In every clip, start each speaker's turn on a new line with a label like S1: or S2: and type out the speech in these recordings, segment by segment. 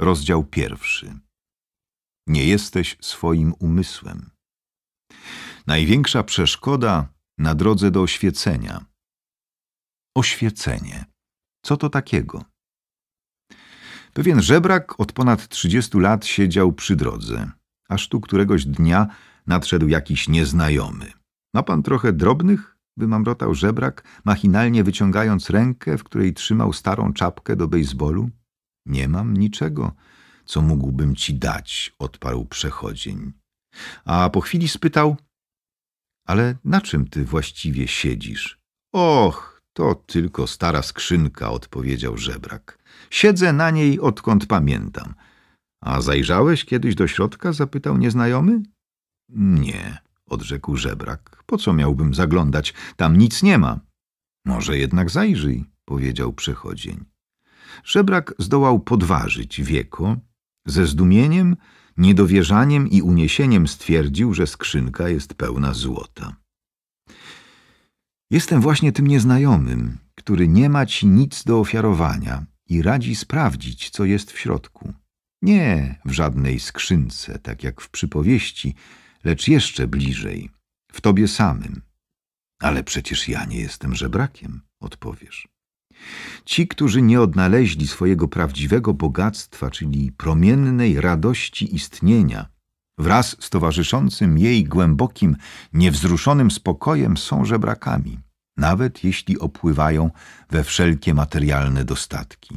S1: Rozdział pierwszy. Nie jesteś swoim umysłem. Największa przeszkoda na drodze do oświecenia. Oświecenie. Co to takiego? Pewien żebrak od ponad 30 lat siedział przy drodze, aż tu któregoś dnia nadszedł jakiś nieznajomy. Ma pan trochę drobnych? wymamrotał żebrak, machinalnie wyciągając rękę, w której trzymał starą czapkę do bejsbolu. Nie mam niczego, co mógłbym ci dać, odparł przechodzień. A po chwili spytał, ale na czym ty właściwie siedzisz? Och, to tylko stara skrzynka, odpowiedział żebrak. Siedzę na niej, odkąd pamiętam. A zajrzałeś kiedyś do środka? zapytał nieznajomy. Nie, odrzekł żebrak. Po co miałbym zaglądać? Tam nic nie ma. Może jednak zajrzyj, powiedział przechodzień. Żebrak zdołał podważyć wieko. Ze zdumieniem, niedowierzaniem i uniesieniem stwierdził, że skrzynka jest pełna złota. Jestem właśnie tym nieznajomym, który nie ma ci nic do ofiarowania i radzi sprawdzić, co jest w środku. Nie w żadnej skrzynce, tak jak w przypowieści, lecz jeszcze bliżej, w tobie samym. Ale przecież ja nie jestem żebrakiem, odpowiesz. Ci, którzy nie odnaleźli swojego prawdziwego bogactwa, czyli promiennej radości istnienia, wraz z towarzyszącym jej głębokim, niewzruszonym spokojem są żebrakami, nawet jeśli opływają we wszelkie materialne dostatki.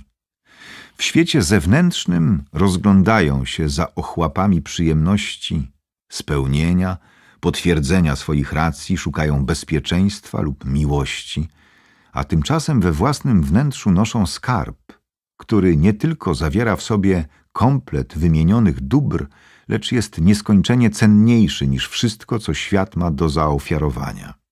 S1: W świecie zewnętrznym rozglądają się za ochłapami przyjemności, spełnienia, potwierdzenia swoich racji, szukają bezpieczeństwa lub miłości – a tymczasem we własnym wnętrzu noszą skarb, który nie tylko zawiera w sobie komplet wymienionych dóbr, lecz jest nieskończenie cenniejszy niż wszystko, co świat ma do zaofiarowania.